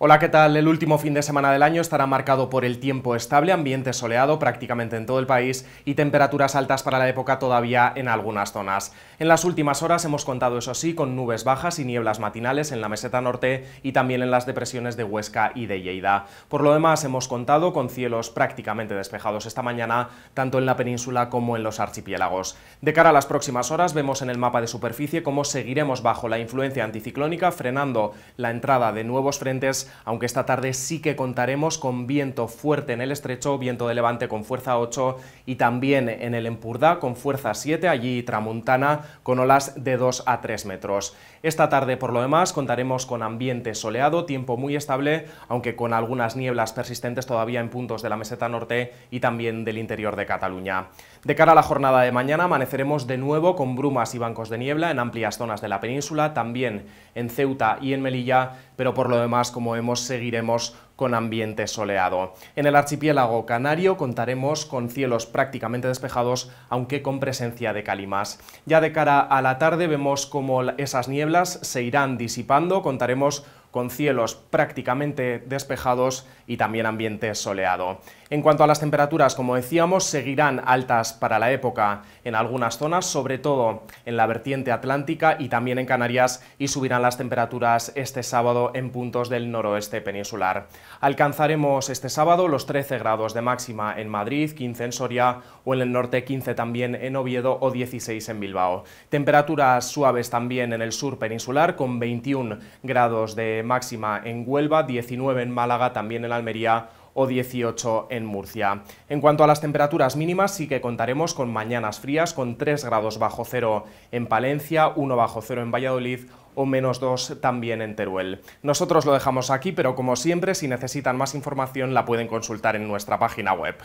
Hola, ¿qué tal? El último fin de semana del año estará marcado por el tiempo estable, ambiente soleado prácticamente en todo el país y temperaturas altas para la época todavía en algunas zonas. En las últimas horas hemos contado, eso sí, con nubes bajas y nieblas matinales en la meseta norte y también en las depresiones de Huesca y de Lleida. Por lo demás, hemos contado con cielos prácticamente despejados esta mañana, tanto en la península como en los archipiélagos. De cara a las próximas horas, vemos en el mapa de superficie cómo seguiremos bajo la influencia anticiclónica, frenando la entrada de nuevos frentes aunque esta tarde sí que contaremos con viento fuerte en el estrecho, viento de levante con fuerza 8 y también en el Empurda con fuerza 7, allí tramontana, con olas de 2 a 3 metros. Esta tarde, por lo demás, contaremos con ambiente soleado, tiempo muy estable, aunque con algunas nieblas persistentes todavía en puntos de la meseta norte y también del interior de Cataluña. De cara a la jornada de mañana, amaneceremos de nuevo con brumas y bancos de niebla en amplias zonas de la península, también en Ceuta y en Melilla, pero por lo demás, como vemos, seguiremos con ambiente soleado. En el archipiélago canario contaremos con cielos prácticamente despejados, aunque con presencia de calimas. Ya de cara a la tarde vemos como esas nieblas se irán disipando, contaremos con cielos prácticamente despejados y también ambiente soleado. En cuanto a las temperaturas, como decíamos, seguirán altas para la época en algunas zonas, sobre todo en la vertiente atlántica y también en Canarias, y subirán las temperaturas este sábado en puntos del noroeste peninsular. Alcanzaremos este sábado los 13 grados de máxima en Madrid, 15 en Soria o en el norte 15 también en Oviedo o 16 en Bilbao. Temperaturas suaves también en el sur peninsular con 21 grados de máxima en Huelva, 19 en Málaga, también en Almería o 18 en Murcia. En cuanto a las temperaturas mínimas, sí que contaremos con mañanas frías, con 3 grados bajo cero en Palencia, 1 bajo cero en Valladolid o menos 2 también en Teruel. Nosotros lo dejamos aquí, pero como siempre, si necesitan más información la pueden consultar en nuestra página web.